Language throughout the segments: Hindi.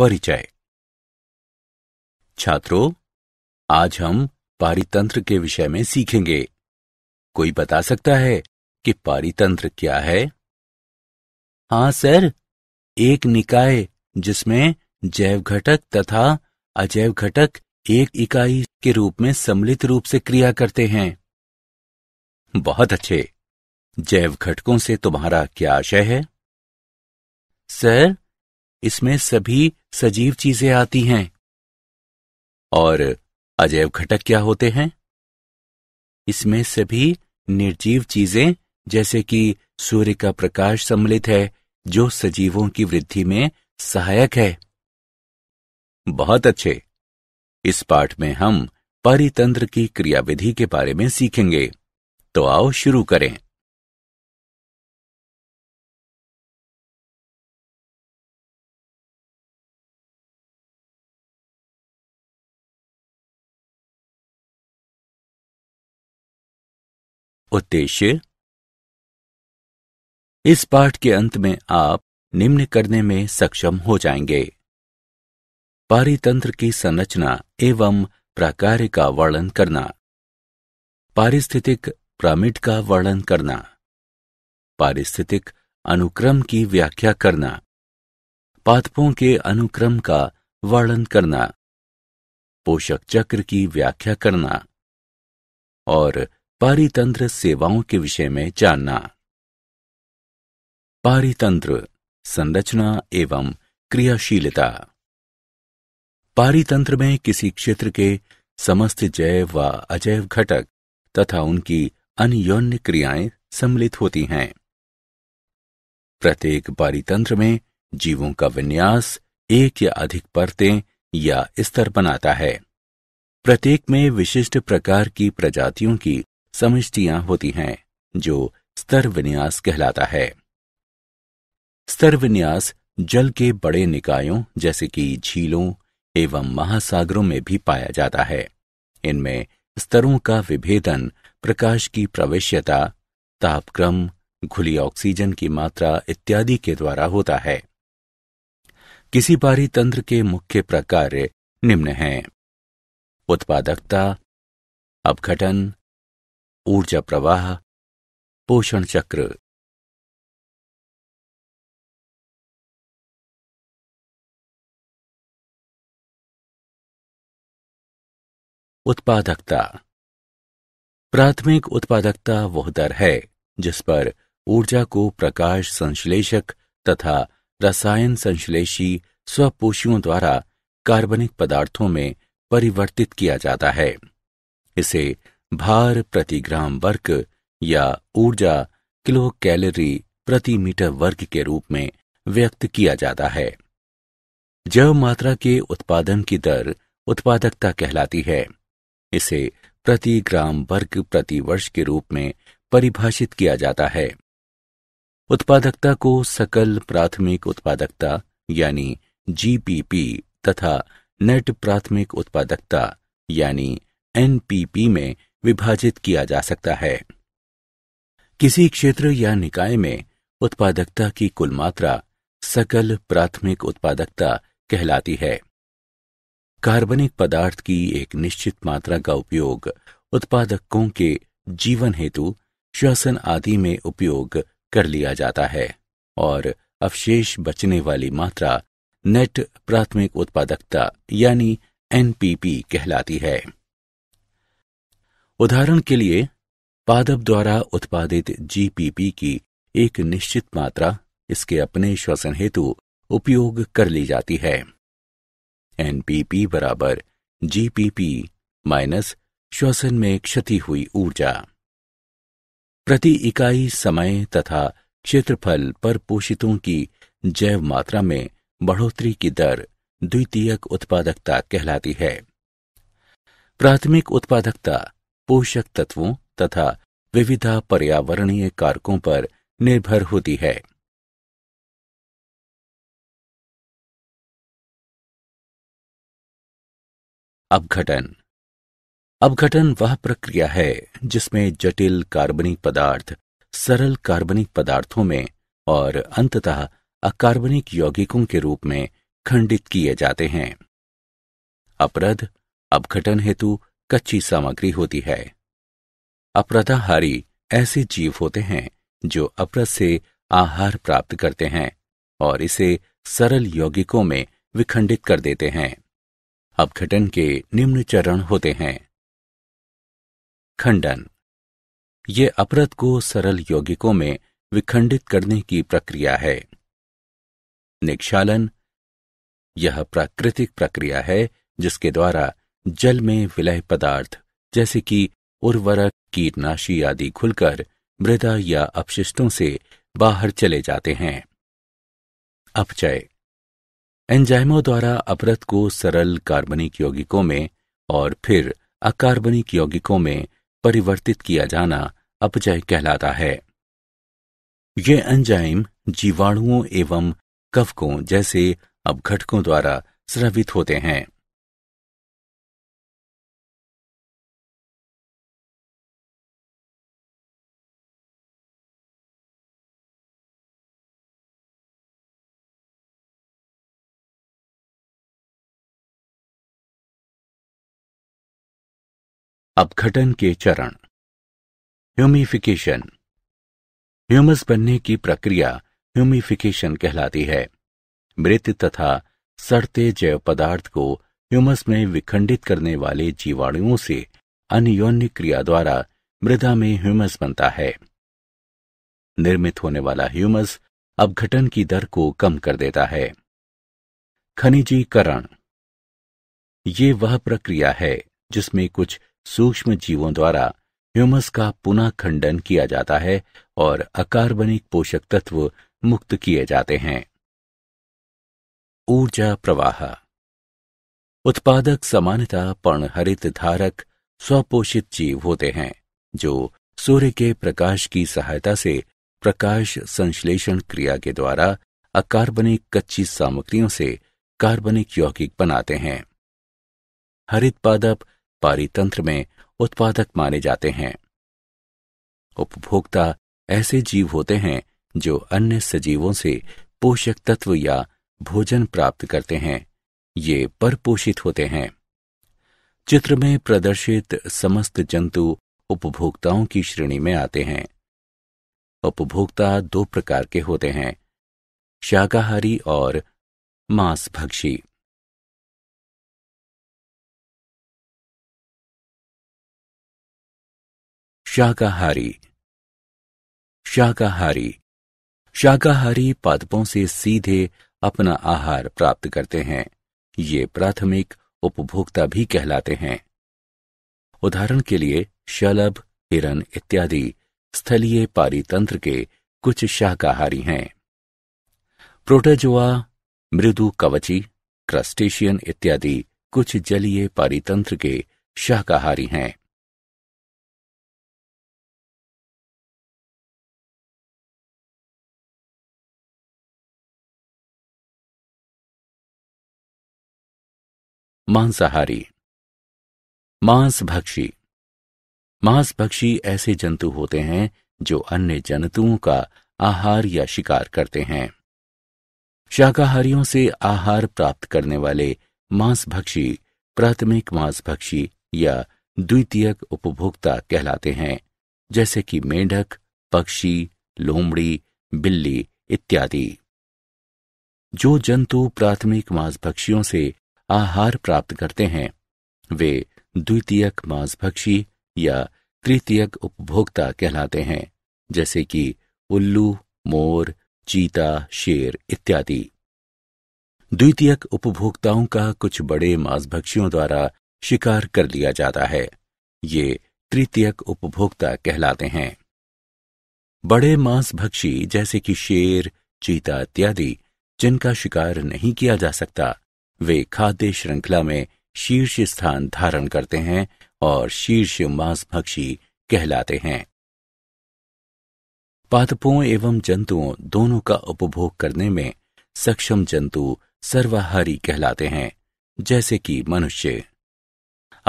परिचय छात्रों आज हम पारितंत्र के विषय में सीखेंगे कोई बता सकता है कि पारितंत्र क्या है हाँ सर एक निकाय जिसमें जैव घटक तथा अजैव घटक एक इकाई के रूप में सम्मिलित रूप से क्रिया करते हैं बहुत अच्छे जैव घटकों से तुम्हारा क्या आशय है सर इसमें सभी सजीव चीजें आती हैं और अजैव घटक क्या होते हैं इसमें सभी निर्जीव चीजें जैसे कि सूर्य का प्रकाश सम्मिलित है जो सजीवों की वृद्धि में सहायक है बहुत अच्छे इस पाठ में हम परितंत्र की क्रियाविधि के बारे में सीखेंगे तो आओ शुरू करें उद्देश्य इस पाठ के अंत में आप निम्न करने में सक्षम हो जाएंगे पारितंत्र की संरचना एवं प्राकार्य का वर्णन करना पारिस्थितिक प्रामिड का वर्णन करना पारिस्थितिक अनुक्रम की व्याख्या करना पादपों के अनुक्रम का वर्णन करना पोषक चक्र की व्याख्या करना और पारितंत्र सेवाओं के विषय में जानना पारितंत्र संरचना एवं क्रियाशीलता पारितंत्र में किसी क्षेत्र के समस्त जैव व अजैव घटक तथा उनकी अन्योन्य क्रियाएं सम्मिलित होती हैं प्रत्येक पारितंत्र में जीवों का विन्यास एक या अधिक परतें या स्तर बनाता है प्रत्येक में विशिष्ट प्रकार की प्रजातियों की समष्टियां होती हैं जो स्तर विन्यास कहलाता है स्तर विन्यास जल के बड़े निकायों जैसे कि झीलों एवं महासागरों में भी पाया जाता है इनमें स्तरों का विभेदन प्रकाश की प्रवेश्यता तापक्रम घुली ऑक्सीजन की मात्रा इत्यादि के द्वारा होता है किसी बारी तंत्र के मुख्य प्रकार निम्न हैं उत्पादकता अपघटन ऊर्जा प्रवाह पोषण चक्र उत्पादकता प्राथमिक उत्पादकता वह दर है जिस पर ऊर्जा को प्रकाश संश्लेषक तथा रसायन संश्लेषी स्वपोषियों द्वारा कार्बनिक पदार्थों में परिवर्तित किया जाता है इसे भार प्रति ग्राम वर्ग या ऊर्जा किलो कैलोरी प्रति मीटर वर्ग के रूप में व्यक्त किया जाता है जैव मात्रा के उत्पादन की दर उत्पादकता कहलाती है इसे प्रति ग्राम वर्ग प्रति वर्ष के रूप में परिभाषित किया जाता है उत्पादकता को सकल प्राथमिक उत्पादकता यानी जीपीपी तथा नेट प्राथमिक उत्पादकता यानी एनपीपी में विभाजित किया जा सकता है किसी क्षेत्र या निकाय में उत्पादकता की कुल मात्रा सकल प्राथमिक उत्पादकता कहलाती है कार्बनिक पदार्थ की एक निश्चित मात्रा का उपयोग उत्पादकों के जीवन हेतु श्वसन आदि में उपयोग कर लिया जाता है और अवशेष बचने वाली मात्रा नेट प्राथमिक उत्पादकता यानी एनपीपी कहलाती है उदाहरण के लिए पादप द्वारा उत्पादित जीपीपी की एक निश्चित मात्रा इसके अपने श्वसन हेतु उपयोग कर ली जाती है एनपीपी बराबर जीपीपी माइनस श्वसन में क्षति हुई ऊर्जा प्रति इकाई समय तथा क्षेत्रफल पर पोषितों की जैव मात्रा में बढ़ोतरी की दर द्वितीयक उत्पादकता कहलाती है प्राथमिक उत्पादकता पोषक तत्वों तथा विविधा पर्यावरणीय कारकों पर निर्भर होती है अपघटन अपघटन वह प्रक्रिया है जिसमें जटिल कार्बनिक पदार्थ सरल कार्बनिक पदार्थों में और अंततः अकार्बनिक यौगिकों के रूप में खंडित किए जाते हैं अपरध अपघटन हेतु कच्ची सामग्री होती है अपराधाहारी ऐसे जीव होते हैं जो अपरत से आहार प्राप्त करते हैं और इसे सरल यौगिकों में विखंडित कर देते हैं अपघटन के निम्न चरण होते हैं खंडन ये अपरत को सरल यौगिकों में विखंडित करने की प्रक्रिया है निक्षालन यह प्राकृतिक प्रक्रिया है जिसके द्वारा जल में विलय पदार्थ जैसे कि उर्वरक कीटनाशी आदि खुलकर मृदा या अपशिष्टों से बाहर चले जाते हैं अपचय एंजाइमों द्वारा अपरत को सरल कार्बनिक यौगिकों में और फिर अकार्बनिक यौगिकों में परिवर्तित किया जाना अपचय कहलाता है ये एंजाइम जीवाणुओं एवं कवकों जैसे अपघटकों द्वारा स्रवित होते हैं अपघटन के चरण ह्यूमिफिकेशन ह्यूमस बनने की प्रक्रिया ह्यूमिफिकेशन कहलाती है मृत तथा सड़ते जैव पदार्थ को ह्यूमस में विखंडित करने वाले जीवाणुओं से अनयोन्य क्रिया द्वारा मृदा में ह्यूमस बनता है निर्मित होने वाला ह्यूमस अपघटन की दर को कम कर देता है खनिजीकरण ये वह प्रक्रिया है जिसमें कुछ सूक्ष्म जीवों द्वारा ह्यूमस का पुनः खंडन किया जाता है और अकार्बनिक पोषक तत्व मुक्त किए जाते हैं ऊर्जा प्रवाह उत्पादक सामान्यतः हरित धारक स्वपोषित जीव होते हैं जो सूर्य के प्रकाश की सहायता से प्रकाश संश्लेषण क्रिया के द्वारा अकार्बनिक कच्ची सामग्रियों से कार्बनिक यौगिक बनाते हैं हरित पादप पारितंत्र में उत्पादक माने जाते हैं उपभोक्ता ऐसे जीव होते हैं जो अन्य सजीवों से पोषक तत्व या भोजन प्राप्त करते हैं ये परपोषित होते हैं चित्र में प्रदर्शित समस्त जंतु उपभोक्ताओं की श्रेणी में आते हैं उपभोक्ता दो प्रकार के होते हैं शाकाहारी और मांसभक्षी शाकाहारी शाकाहारी शाकाहारी पादपों से सीधे अपना आहार प्राप्त करते हैं ये प्राथमिक उपभोक्ता भी कहलाते हैं उदाहरण के लिए शलभ हिरण इत्यादि स्थलीय पारितंत्र के कुछ शाकाहारी हैं प्रोटोजोआ मृदु कवची क्रस्टेशियन इत्यादि कुछ जलीय पारितंत्र के शाकाहारी हैं मांसाहारी मांस भक्षी मांस भक्षी ऐसे जंतु होते हैं जो अन्य जंतुओं का आहार या शिकार करते हैं शाकाहारियों से आहार प्राप्त करने वाले मांसभक्षी प्राथमिक मांसभक्षी या द्वितीयक उपभोक्ता कहलाते हैं जैसे कि मेढक पक्षी लोमड़ी बिल्ली इत्यादि जो जंतु प्राथमिक मांसभक्षियों से आहार प्राप्त करते हैं वे द्वितीयक मांसभक्षी या तृतीयक उपभोक्ता कहलाते हैं जैसे कि उल्लू मोर चीता शेर इत्यादि द्वितीयक उपभोक्ताओं का कुछ बड़े मांसभक्षियों द्वारा शिकार कर लिया जाता है ये तृतीयक उपभोक्ता कहलाते हैं बड़े मांसभक्षी जैसे कि शेर चीता इत्यादि जिनका शिकार नहीं किया जा सकता वे खाद्य श्रृंखला में शीर्ष स्थान धारण करते हैं और शीर्ष मांस भक्षी कहलाते हैं पादपों एवं जंतुओं दोनों का उपभोग करने में सक्षम जंतु सर्वाहारी कहलाते हैं जैसे कि मनुष्य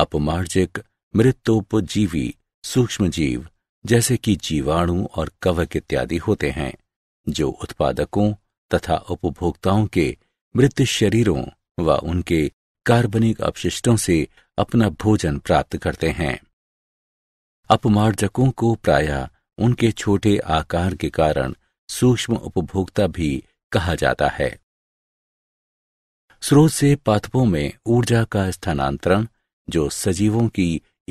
अपमार्जिक मृत्योपजीवी सूक्ष्म जीव जैसे कि जीवाणु और कवक इत्यादि होते हैं जो उत्पादकों तथा उपभोक्ताओं के मृत शरीरों व उनके कार्बनिक अपशिष्टों से अपना भोजन प्राप्त करते हैं अपमार्जकों को प्राय उनके छोटे आकार के कारण सूक्ष्म उपभोक्ता भी कहा जाता है स्रोत से पाथवों में ऊर्जा का स्थानांतरण जो सजीवों की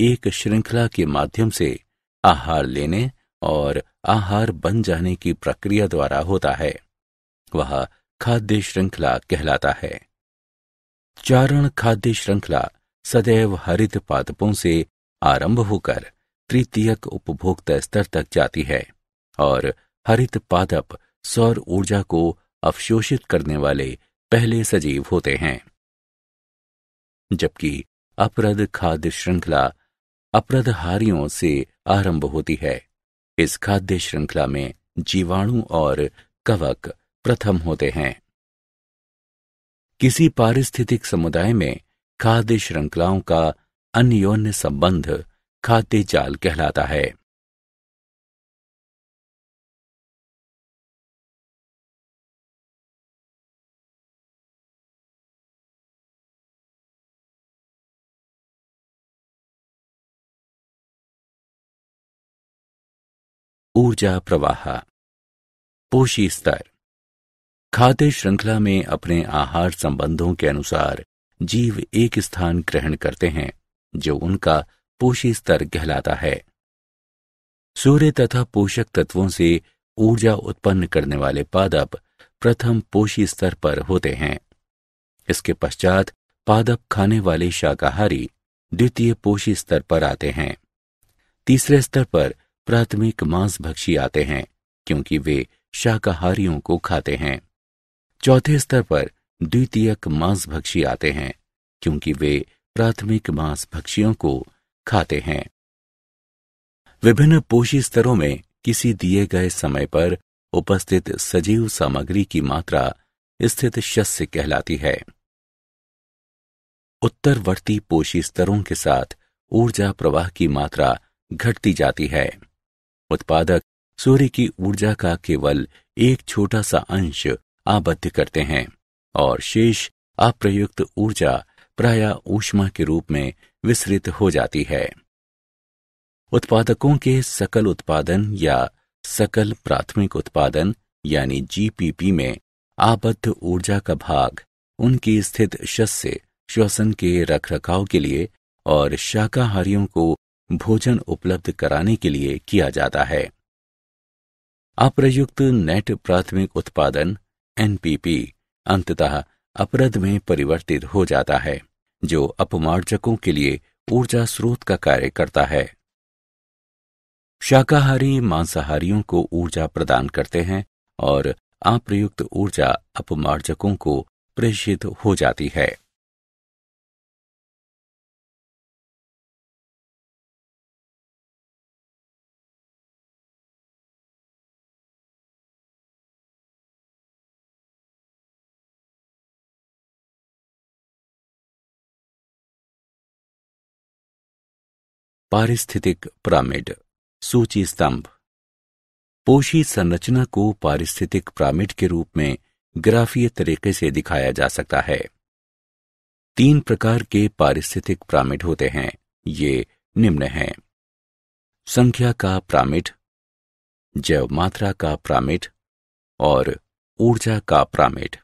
एक श्रृंखला के माध्यम से आहार लेने और आहार बन जाने की प्रक्रिया द्वारा होता है वह खाद्य श्रृंखला कहलाता है चारण खाद्य श्रृंखला सदैव हरित पादपों से आरंभ होकर तृतीयक उपभोक्ता स्तर तक जाती है और हरित पादप सौर ऊर्जा को अवशोषित करने वाले पहले सजीव होते हैं जबकि अपरद खाद्य श्रृंखला अपरदहारियों से आरंभ होती है इस खाद्य श्रृंखला में जीवाणु और कवक प्रथम होते हैं किसी पारिस्थितिक समुदाय में खाद्य श्रृंखलाओं का अन्योन्य संबंध खाद्य जाल कहलाता है ऊर्जा प्रवाह पोषी स्तर खाद्य श्रृंखला में अपने आहार संबंधों के अनुसार जीव एक स्थान ग्रहण करते हैं जो उनका पोषी स्तर कहलाता है सूर्य तथा पोषक तत्वों से ऊर्जा उत्पन्न करने वाले पादप प्रथम पोषी स्तर पर होते हैं इसके पश्चात पादप खाने वाले शाकाहारी द्वितीय पोषी स्तर पर आते हैं तीसरे स्तर पर प्राथमिक मांसभक्षी आते हैं क्योंकि वे शाकाहारियों को खाते हैं चौथे स्तर पर द्वितीयक मांस भक्षी आते हैं क्योंकि वे प्राथमिक मांस भक्षियों को खाते हैं विभिन्न पोषी स्तरों में किसी दिए गए समय पर उपस्थित सजीव सामग्री की मात्रा स्थित शस्य कहलाती है उत्तरवर्ती पोषी स्तरों के साथ ऊर्जा प्रवाह की मात्रा घटती जाती है उत्पादक सूर्य की ऊर्जा का केवल एक छोटा सा अंश आबद्ध करते हैं और शेष अप्रयुक्त ऊर्जा प्राय ऊष्मा के रूप में विसरित हो जाती है उत्पादकों के सकल उत्पादन या सकल प्राथमिक उत्पादन यानी जीपीपी में आबद्ध ऊर्जा का भाग उनकी स्थित शस्य श्वसन के रखरखाव के लिए और शाकाहारियों को भोजन उपलब्ध कराने के लिए किया जाता है अप्रयुक्त नेट प्राथमिक उत्पादन एनपीपी अंततः अपरद में परिवर्तित हो जाता है जो अपमार्जकों के लिए ऊर्जा स्रोत का कार्य करता है शाकाहारी मांसाहारियों को ऊर्जा प्रदान करते हैं और अप्रयुक्त ऊर्जा अपमार्जकों को प्रेषित हो जाती है पारिस्थितिक पिरामिड सूची स्तंभ पोषी संरचना को पारिस्थितिक पिरामिड के रूप में ग्राफीय तरीके से दिखाया जा सकता है तीन प्रकार के पारिस्थितिक पिरामिड होते हैं ये निम्न हैं संख्या का पिरामिड जैव मात्रा का पिरामिड और ऊर्जा का पिरामिड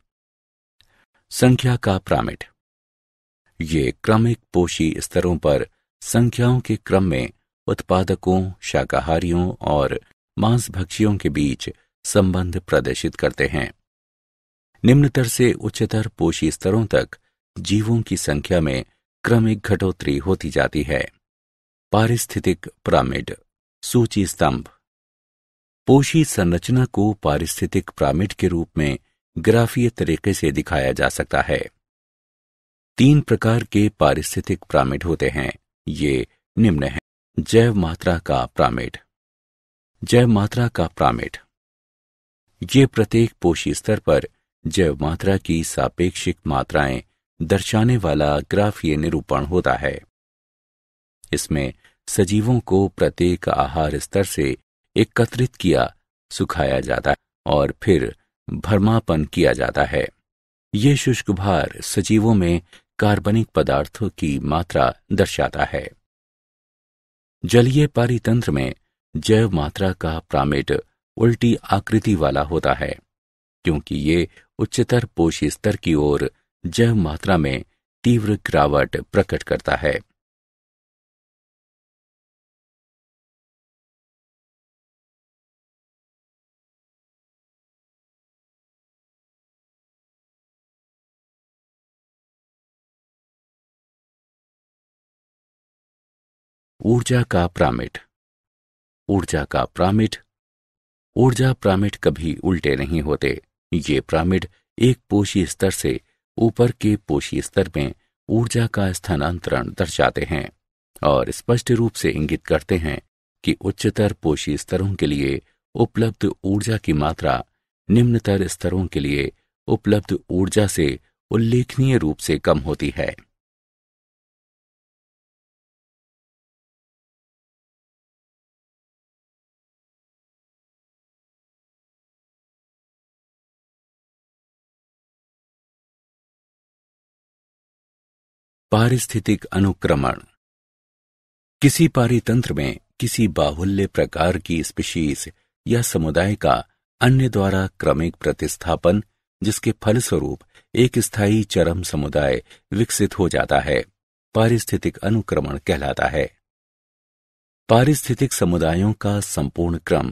संख्या का पिरामिड ये क्रमिक पोषी स्तरों पर संख्याओं के क्रम में उत्पादकों शाकाहारियों और मांसभक्षियों के बीच संबंध प्रदर्शित करते हैं निम्नतर से उच्चतर पोषी स्तरों तक जीवों की संख्या में क्रमिक घटोतरी होती जाती है पारिस्थितिक पिरामिड सूची स्तंभ पोषी संरचना को पारिस्थितिक पिरामिड के रूप में ग्राफीय तरीके से दिखाया जा सकता है तीन प्रकार के पारिस्थितिक पिरामिड होते हैं ये निम्न है जैव मात्रा का प्रामेट जैव मात्रा का प्रामेट ये प्रत्येक पोषी स्तर पर जैव मात्रा की सापेक्षिक मात्राएं दर्शाने वाला ग्राफीय निरूपण होता है इसमें सजीवों को प्रत्येक आहार स्तर से एकत्रित किया सुखाया जाता है और फिर भरमापन किया जाता है ये शुष्क भार सजीवों में कार्बनिक पदार्थों की मात्रा दर्शाता है जलीय पारितंत्र में जैव मात्रा का प्रामेट उल्टी आकृति वाला होता है क्योंकि ये उच्चतर पोषी स्तर की ओर जैव मात्रा में तीव्र गिरावट प्रकट करता है ऊर्जा का प्रामिट ऊर्जा का प्रामिट ऊर्जा प्रामिट कभी उल्टे नहीं होते ये प्रामिड एक पोषी स्तर से ऊपर के पोषी स्तर में ऊर्जा का स्थानांतरण दर्शाते हैं और स्पष्ट रूप से इंगित करते हैं कि उच्चतर पोषी स्तरों के लिए उपलब्ध ऊर्जा की मात्रा निम्नतर स्तरों के लिए उपलब्ध ऊर्जा से उल्लेखनीय रूप से कम होती है पारिस्थितिक अनुक्रमण किसी पारितंत्र में किसी बाहुल्य प्रकार की स्पीशीज या समुदाय का अन्य द्वारा क्रमिक प्रतिस्थापन जिसके फलस्वरूप एक स्थायी चरम समुदाय विकसित हो जाता है पारिस्थितिक अनुक्रमण कहलाता है पारिस्थितिक समुदायों का संपूर्ण क्रम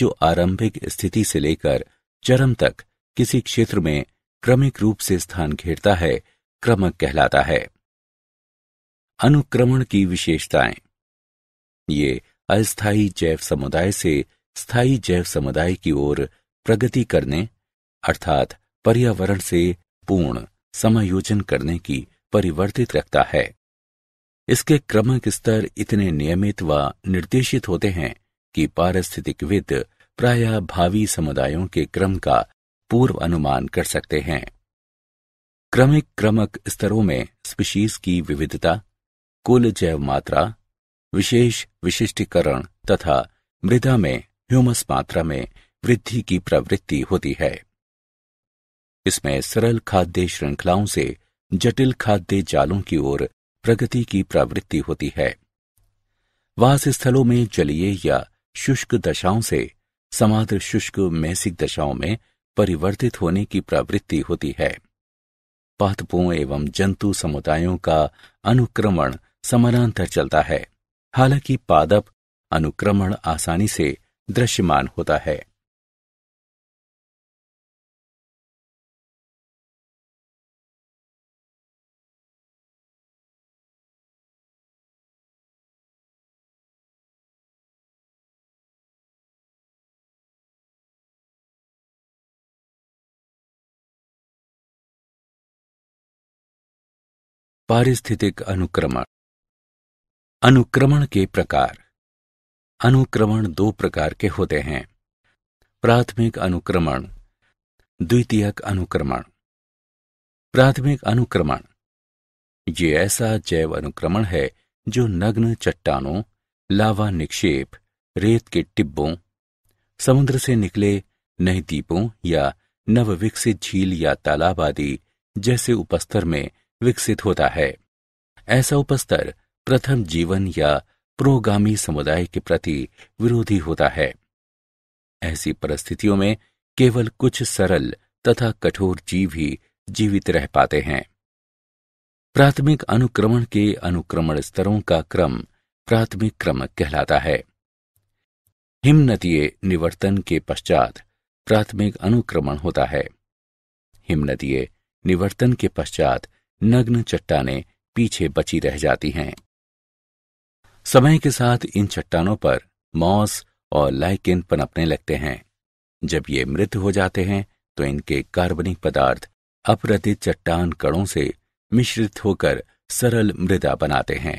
जो आरंभिक स्थिति से लेकर चरम तक किसी क्षेत्र में क्रमिक रूप से स्थान घेरता है क्रमक कहलाता है अनुक्रमण की विशेषताएं ये अस्थायी जैव समुदाय से स्थायी जैव समुदाय की ओर प्रगति करने अर्थात पर्यावरण से पूर्ण समायोजन करने की परिवर्तित रखता है इसके क्रमिक स्तर इतने नियमित व निर्देशित होते हैं कि पारिस्थितिक विद प्राय भावी समुदायों के क्रम का पूर्व अनुमान कर सकते हैं क्रमिक क्रमक स्तरों में स्पीशीज की विविधता कुल जैव मात्रा विशेष विशिष्टीकरण तथा मृदा में ह्यूमस मात्रा में वृद्धि की प्रवृत्ति होती है इसमें सरल खाद्य श्रृंखलाओं से जटिल खाद्य जालों की ओर प्रगति की प्रवृत्ति होती है वास स्थलों में जलीय या शुष्क दशाओं से समाद्र शुष्क मैसिक दशाओं में परिवर्तित होने की प्रवृत्ति होती है पातपों एवं जंतु समुदायों का अनुक्रमण समानांतर चलता है हालांकि पादप अनुक्रमण आसानी से दृश्यमान होता है पारिस्थितिक अनुक्रमण अनुक्रमण के प्रकार अनुक्रमण दो प्रकार के होते हैं प्राथमिक अनुक्रमण द्वितीयक अनुक्रमण प्राथमिक अनुक्रमण ये ऐसा जैव अनुक्रमण है जो नग्न चट्टानों लावा निक्षेप रेत के टिब्बों समुद्र से निकले नई दीपों या नवविकसित झील या तालाब आदि जैसे उपस्तर में विकसित होता है ऐसा उपस्तर प्रथम जीवन या प्रोगामी समुदाय के प्रति विरोधी होता है ऐसी परिस्थितियों में केवल कुछ सरल तथा कठोर जीव ही जीवित रह पाते हैं प्राथमिक अनुक्रमण के अनुक्रमण स्तरों का क्रम प्राथमिक क्रम कहलाता है हिमनतीय निवर्तन के पश्चात प्राथमिक अनुक्रमण होता है हिमनतीय निवर्तन के पश्चात नग्न चट्टाने पीछे बची रह जाती हैं समय के साथ इन चट्टानों पर मॉस और लाइकिन पनपने लगते हैं जब ये मृत हो जाते हैं तो इनके कार्बनिक पदार्थ अपरतित चट्टान कणों से मिश्रित होकर सरल मृदा बनाते हैं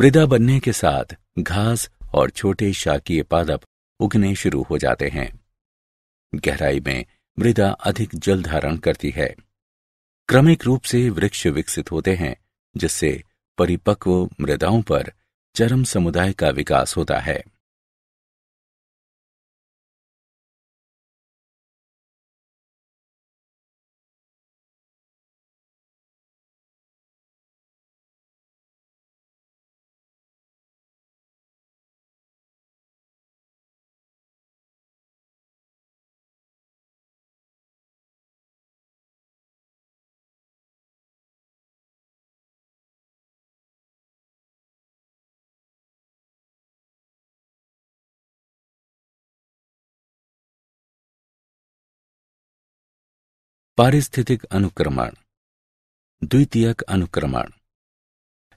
मृदा बनने के साथ घास और छोटे शाकीय पादप उगने शुरू हो जाते हैं गहराई में मृदा अधिक जल धारण करती है क्रमिक रूप से वृक्ष विकसित होते हैं जिससे परिपक्व मृदाओं पर चरम समुदाय का विकास होता है पारिस्थितिक अनुक्रमण द्वितीयक अनुक्रमण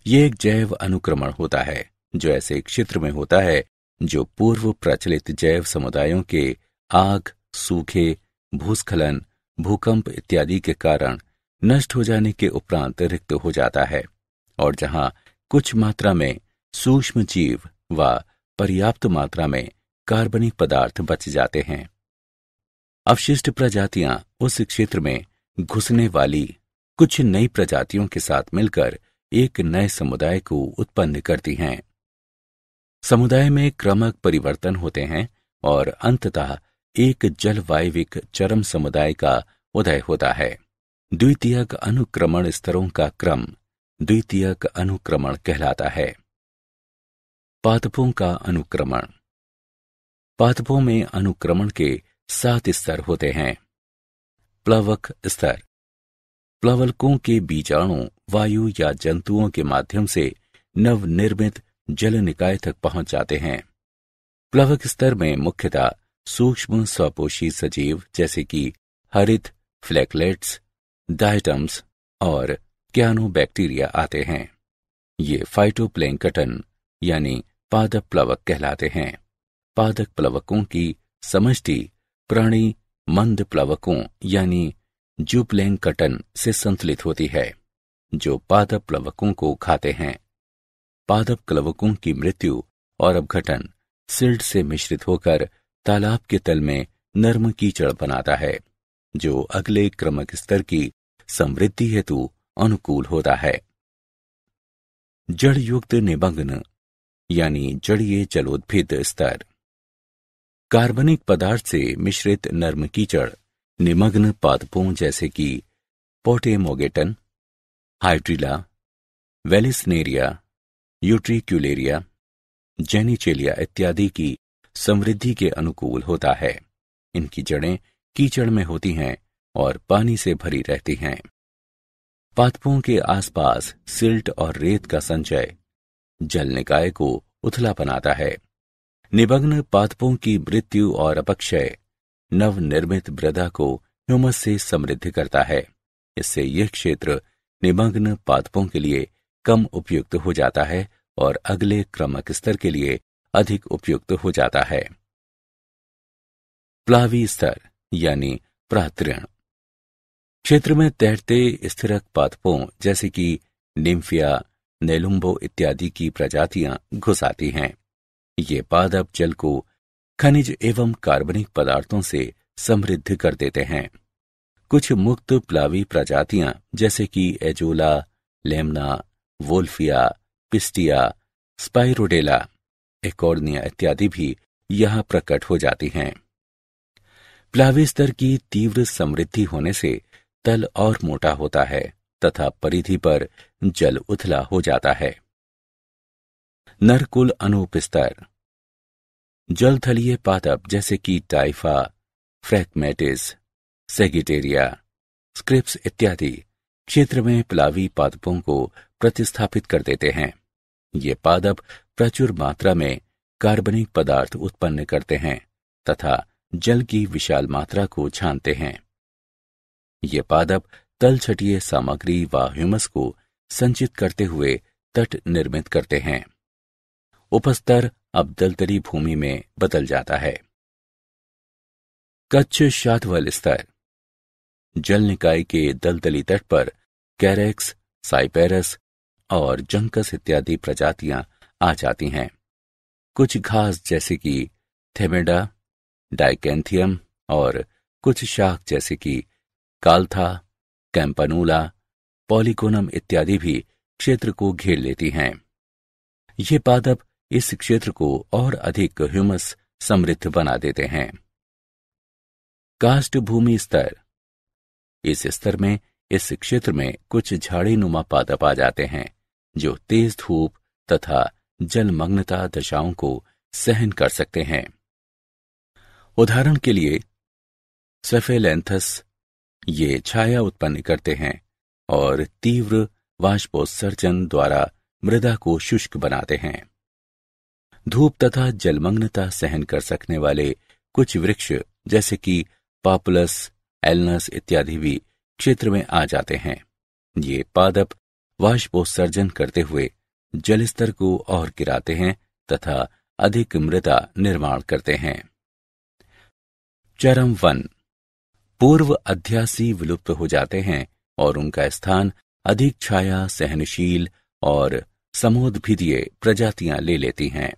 ये एक जैव अनुक्रमण होता है जो ऐसे क्षेत्र में होता है जो पूर्व प्रचलित जैव समुदायों के आग सूखे भूस्खलन भूकंप इत्यादि के कारण नष्ट हो जाने के उपरांत रिक्त हो जाता है और जहां कुछ मात्रा में सूक्ष्म जीव व पर्याप्त मात्रा में कार्बनिक पदार्थ बच जाते हैं अवशिष्ट प्रजातियां उस क्षेत्र में घुसने वाली कुछ नई प्रजातियों के साथ मिलकर एक नए समुदाय को उत्पन्न करती हैं समुदाय में क्रमक परिवर्तन होते हैं और अंततः एक जलवायविक चरम समुदाय का उदय होता है द्वितीयक अनुक्रमण स्तरों का क्रम द्वितीयक अनुक्रमण कहलाता है पादपों का अनुक्रमण पादपों में अनुक्रमण के सात स्तर होते हैं प्लवक स्तर प्लवलकों के बीजाणु वायु या जंतुओं के माध्यम से नवनिर्मित जल निकाय तक पहुंच जाते हैं प्लवक स्तर में मुख्यतः सूक्ष्म स्वपोषी सजीव जैसे कि हरित फ्लैकलेट्स डायटम्स और क्यानो बैक्टीरिया आते हैं ये फाइटोप्लैंकटन यानी पादप प्लवक कहलाते हैं पादक प्लवकों की समष्टि प्राणी मंद प्लवकों यानी कटन से संतुलित होती है जो पादप प्लवकों को खाते हैं पादप प्लवकों की मृत्यु और अपघटन सिल्ट से मिश्रित होकर तालाब के तल में नर्म कीचड़ बनाता है जो अगले क्रमक स्तर की समृद्धि हेतु अनुकूल होता है जड़युक्त युक्त निबंगन यानी जड़ीय जलोद्भिद स्तर कार्बनिक पदार्थ से मिश्रित नर्म कीचड़ निमग्न पादपों जैसे कि पोटेमोगेटन हाइड्रिला वेलिसनेरिया यूट्रिक्यूलेरिया जेनिचेलिया इत्यादि की समृद्धि के अनुकूल होता है इनकी जड़ें कीचड़ में होती हैं और पानी से भरी रहती हैं पादपों के आसपास सिल्ट और रेत का संचय जल निकाय को उथला बनाता है निभग्न पादपों की मृत्यु और अपक्षय नवनिर्मित वृदा को ह्यूमस से समृद्ध करता है इससे यह क्षेत्र निमग्न पादपों के लिए कम उपयुक्त हो जाता है और अगले क्रमक स्तर के लिए अधिक उपयुक्त हो जाता है प्लावी स्तर यानी प्रातृण क्षेत्र में तैरते स्थिरक पादपों जैसे कि निम्फिया नेलुम्बो इत्यादि की प्रजातियां घुस आती हैं ये पादप जल को खनिज एवं कार्बनिक पदार्थों से समृद्ध कर देते हैं कुछ मुक्त प्लावी प्रजातियां जैसे कि Azolla Lemna Wolffia Pistia Spirodela Eichhornia इत्यादि भी यहाँ प्रकट हो जाती हैं प्लावी स्तर की तीव्र समृद्धि होने से तल और मोटा होता है तथा परिधि पर जल उथला हो जाता है नरकुल अनुपस्तर जलथलीय पादप जैसे कि टाइफा फ्रैकमेटिस सेगिटेरिया स्क्रिप्स इत्यादि क्षेत्र में प्लावी पादपों को प्रतिस्थापित कर देते हैं ये पादप प्रचुर मात्रा में कार्बनिक पदार्थ उत्पन्न करते हैं तथा जल की विशाल मात्रा को छानते हैं ये पादप तलछटीय सामग्री व ह्यूमस को संचित करते हुए तट निर्मित करते हैं उपस्तर अब दलदली भूमि में बदल जाता है कच्छ शातवल स्तर जल निकाय के दलदली तट पर कैरेक्स साइपेरस और जंकस इत्यादि प्रजातियां आ जाती हैं कुछ घास जैसे कि थेमेडा डाइकेंथियम और कुछ शाख जैसे कि कालथा कैंपनूला पॉलिकोनम इत्यादि भी क्षेत्र को घेर लेती हैं ये पादप इस क्षेत्र को और अधिक ह्यूमस समृद्ध बना देते हैं कास्ट भूमि स्तर इस स्तर में इस क्षेत्र में कुछ झाड़ी नुमा पादप आ जाते हैं जो तेज धूप तथा जलमग्नता दशाओं को सहन कर सकते हैं उदाहरण के लिए सफेलेंथस ये छाया उत्पन्न करते हैं और तीव्र वाष्पोत्सर्जन द्वारा मृदा को शुष्क बनाते हैं धूप तथा जलमग्नता सहन कर सकने वाले कुछ वृक्ष जैसे कि पापुलस एलनस इत्यादि भी क्षेत्र में आ जाते हैं ये पादप वाष्पोत्सर्जन करते हुए जल स्तर को और गिराते हैं तथा अधिक मृदा निर्माण करते हैं चरम वन पूर्व अध्यासी विलुप्त हो जाते हैं और उनका स्थान अधिक छाया सहनशील और समोदिदीय प्रजातियां ले लेती हैं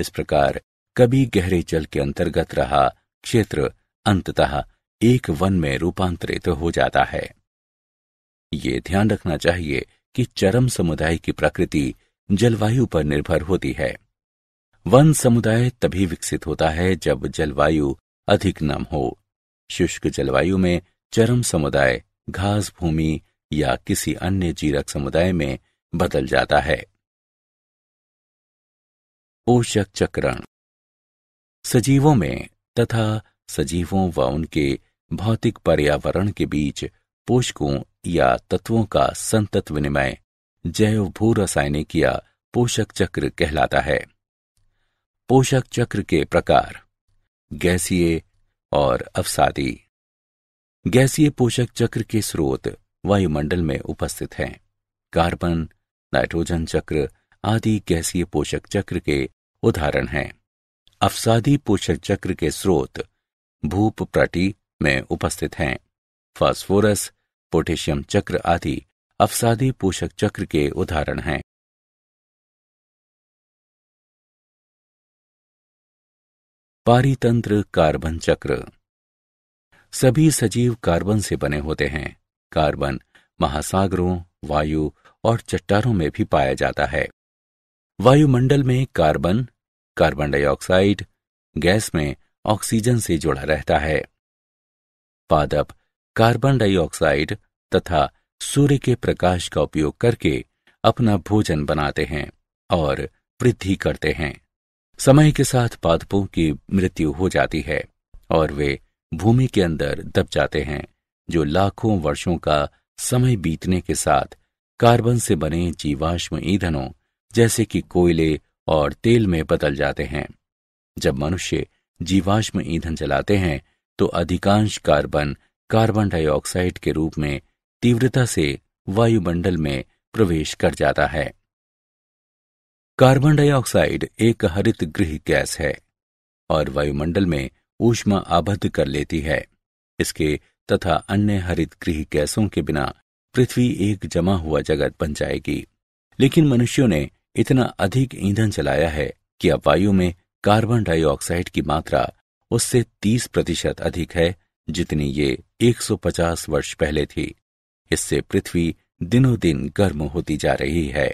इस प्रकार कभी गहरे जल के अंतर्गत रहा क्षेत्र अंततः एक वन में रूपांतरित हो जाता है ये ध्यान रखना चाहिए कि चरम समुदाय की प्रकृति जलवायु पर निर्भर होती है वन समुदाय तभी विकसित होता है जब जलवायु अधिक नम हो शुष्क जलवायु में चरम समुदाय घास भूमि या किसी अन्य जीरक समुदाय में बदल जाता है पोषक चक्रण सजीवों में तथा सजीवों व उनके भौतिक पर्यावरण के बीच पोषकों या तत्वों का संतत विनिमय जैव भू रासायनिक या पोषक चक्र कहलाता है पोषक चक्र के प्रकार गैसीय और अवसादी गैसीय पोषक चक्र के स्रोत वायुमंडल में उपस्थित हैं कार्बन नाइट्रोजन चक्र आदि गैसीय पोषक चक्र के उदाहरण हैं अफसादी पोषक चक्र के स्रोत भूप प्रटी में उपस्थित हैं फास्फोरस पोटेशियम चक्र आदि अफसादी पोषक चक्र के उदाहरण हैं पारितंत्र कार्बन चक्र सभी सजीव कार्बन से बने होते हैं कार्बन महासागरों वायु और चट्टारों में भी पाया जाता है वायुमंडल में कार्बन कार्बन डाइऑक्साइड गैस में ऑक्सीजन से जुड़ा रहता है पादप कार्बन डाइऑक्साइड तथा सूर्य के प्रकाश का उपयोग करके अपना भोजन बनाते हैं और वृद्धि करते हैं समय के साथ पादपों की मृत्यु हो जाती है और वे भूमि के अंदर दब जाते हैं जो लाखों वर्षों का समय बीतने के साथ कार्बन से बने जीवाश्म ईंधनों जैसे कि कोयले और तेल में बदल जाते हैं जब मनुष्य जीवाश्म ईंधन जलाते हैं तो अधिकांश कार्बन कार्बन डाइऑक्साइड के रूप में तीव्रता से वायुमंडल में प्रवेश कर जाता है कार्बन डाइऑक्साइड एक हरित गृह गैस है और वायुमंडल में ऊष्मा आबद्ध कर लेती है इसके तथा अन्य हरित गृह गैसों के बिना पृथ्वी एक जमा हुआ जगत बन जाएगी लेकिन मनुष्यों ने इतना अधिक ईंधन चलाया है कि अब वायु में कार्बन डाइऑक्साइड की मात्रा उससे 30 प्रतिशत अधिक है जितनी ये 150 वर्ष पहले थी इससे पृथ्वी दिनों दिन गर्म होती जा रही है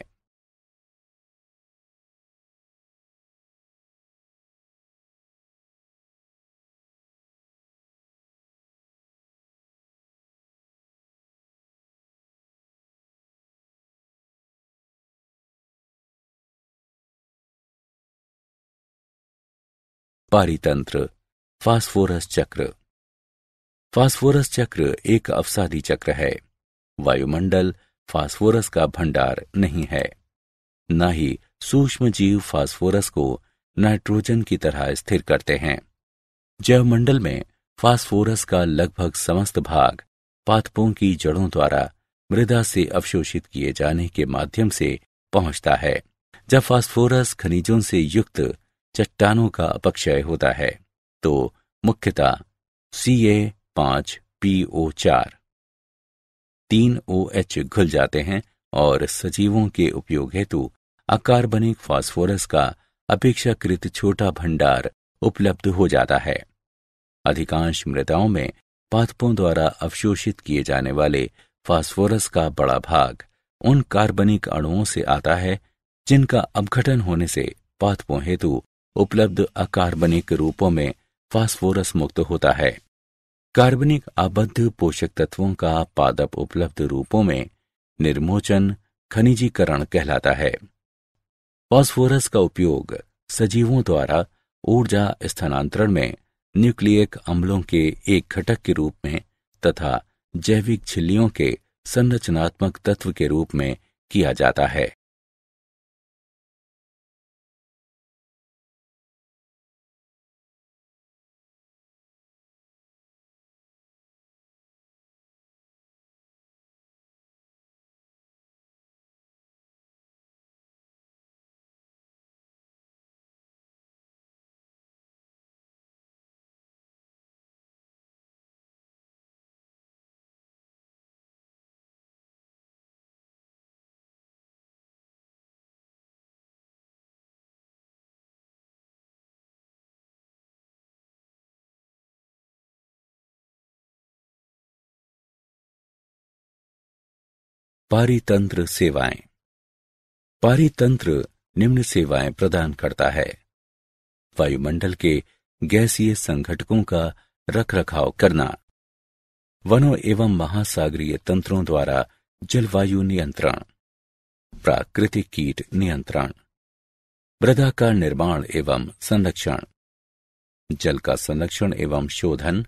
पारितंत्र फास्फोरस चक्र फास्फोरस चक्र एक अवसादी चक्र है वायुमंडल फास्फोरस का भंडार नहीं है न ही सूक्ष्म जीव फास्फोरस को नाइट्रोजन की तरह स्थिर करते हैं जैव मंडल में फास्फोरस का लगभग समस्त भाग पादपों की जड़ों द्वारा मृदा से अवशोषित किए जाने के माध्यम से पहुंचता है जब फास्फोरस खनिजों से युक्त चट्टानों का अपक्षय होता है तो मुख्यतः सी ए पांच पी ओ चार तीन ओ एच घुल जाते हैं और सजीवों के उपयोग हेतु अकार्बनिक फास्फोरस का अपेक्षाकृत छोटा भंडार उपलब्ध हो जाता है अधिकांश मृदाओं में पादपों द्वारा अवशोषित किए जाने वाले फास्फोरस का बड़ा भाग उन कार्बनिक अणुओं से आता है जिनका अपघटन होने से पादपों हेतु उपलब्ध अकार्बनिक रूपों में फास्फोरस मुक्त होता है कार्बनिक आबद्ध पोषक तत्वों का पादप उपलब्ध रूपों में निर्मोचन खनिजीकरण कहलाता है फास्फोरस का उपयोग सजीवों द्वारा ऊर्जा स्थानांतरण में न्यूक्लियक अम्लों के एक घटक के रूप में तथा जैविक झिल्लियों के संरचनात्मक तत्व के रूप में किया जाता है पारितंत्र सेवाएं पारितंत्र निम्न सेवाएं प्रदान करता है वायुमंडल के गैसीय संघटकों का रखरखाव करना वनों एवं महासागरीय तंत्रों द्वारा जलवायु नियंत्रण प्राकृतिक कीट नियंत्रण मृदा का निर्माण एवं संरक्षण जल का संरक्षण एवं शोधन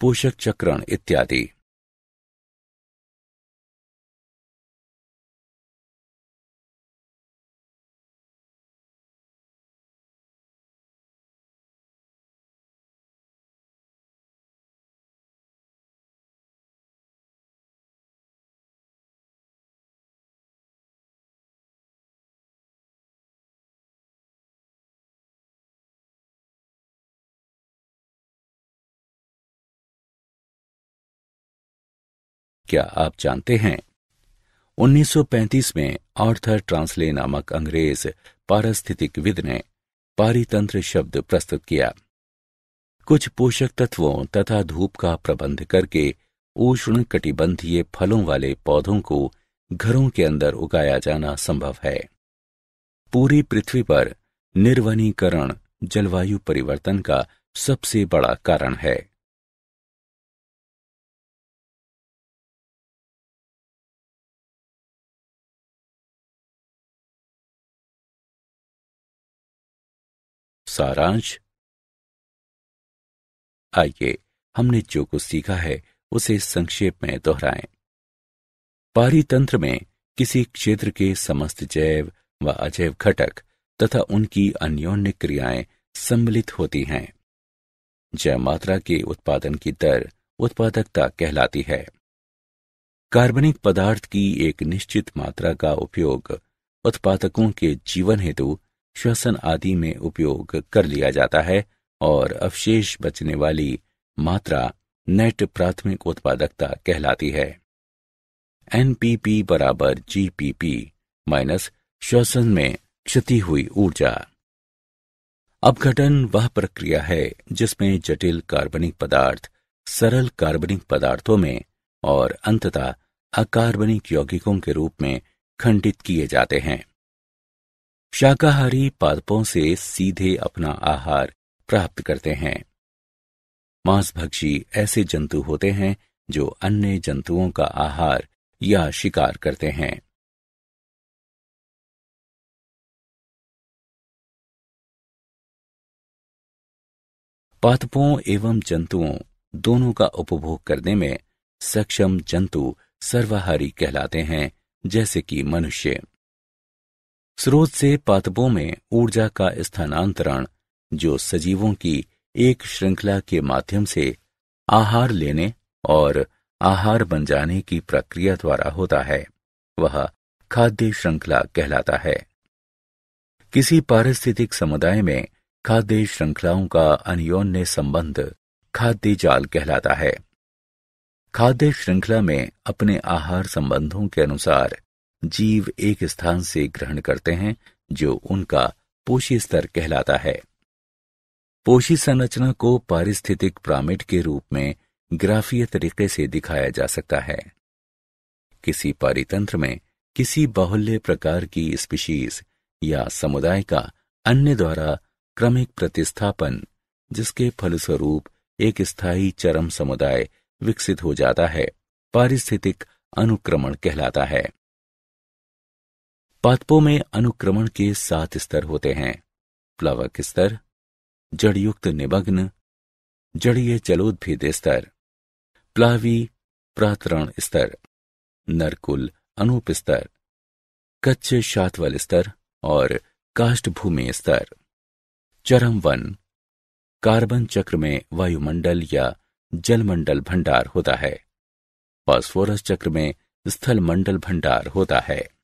पोषक चक्रण इत्यादि क्या आप जानते हैं 1935 में आर्थर ट्रांसले नामक अंग्रेज विद ने पारितंत्र शब्द प्रस्तुत किया कुछ पोषक तत्वों तथा धूप का प्रबंध करके उष्ण कटिबंधीय फलों वाले पौधों को घरों के अंदर उगाया जाना संभव है पूरी पृथ्वी पर निर्वनीकरण जलवायु परिवर्तन का सबसे बड़ा कारण है सारांश आइए हमने जो कुछ सीखा है उसे संक्षेप में दोहराएं। पारितंत्र में किसी क्षेत्र के समस्त जैव व अजैव घटक तथा उनकी अन्योन्य क्रियाएं सम्मिलित होती हैं जैव मात्रा के उत्पादन की दर उत्पादकता कहलाती है कार्बनिक पदार्थ की एक निश्चित मात्रा का उपयोग उत्पादकों के जीवन हेतु श्वसन आदि में उपयोग कर लिया जाता है और अवशेष बचने वाली मात्रा नेट प्राथमिक उत्पादकता कहलाती है एनपीपी बराबर जीपीपी माइनस श्वसन में क्षति हुई ऊर्जा अपघटन वह प्रक्रिया है जिसमें जटिल कार्बनिक पदार्थ सरल कार्बनिक पदार्थों में और अंततः अकार्बनिक यौगिकों के रूप में खंडित किए जाते हैं शाकाहारी पादपों से सीधे अपना आहार प्राप्त करते हैं मांसभक्षी ऐसे जंतु होते हैं जो अन्य जंतुओं का आहार या शिकार करते हैं पादपों एवं जंतुओं दोनों का उपभोग करने में सक्षम जंतु सर्वाहारी कहलाते हैं जैसे कि मनुष्य स्रोत से पादपों में ऊर्जा का स्थानांतरण जो सजीवों की एक श्रृंखला के माध्यम से आहार लेने और आहार बन जाने की प्रक्रिया द्वारा होता है वह खाद्य श्रृंखला कहलाता है किसी पारिस्थितिक समुदाय में खाद्य श्रृंखलाओं का अनियोन्य संबंध खाद्य जाल कहलाता है खाद्य श्रृंखला में अपने आहार संबंधों के अनुसार जीव एक स्थान से ग्रहण करते हैं जो उनका पोषी स्तर कहलाता है पोषी संरचना को पारिस्थितिक प्रामिड के रूप में ग्राफीय तरीके से दिखाया जा सकता है किसी पारितंत्र में किसी बाहुल्य प्रकार की स्पीशीज या समुदाय का अन्य द्वारा क्रमिक प्रतिस्थापन जिसके फलस्वरूप एक स्थायी चरम समुदाय विकसित हो जाता है पारिस्थितिक अनुक्रमण कहलाता है पादपों में अनुक्रमण के सात स्तर होते हैं प्लवक स्तर जड़युक्त निमग्न जड़ीय चलोद्भिद स्तर प्लावी प्रातरण स्तर नरकुल अनूप स्तर कच्छ शातवल स्तर और काष्ठभूमि स्तर चरम वन कार्बन चक्र में वायुमंडल या जलमंडल भंडार होता है फॉस्फोरस चक्र में स्थल मंडल भंडार होता है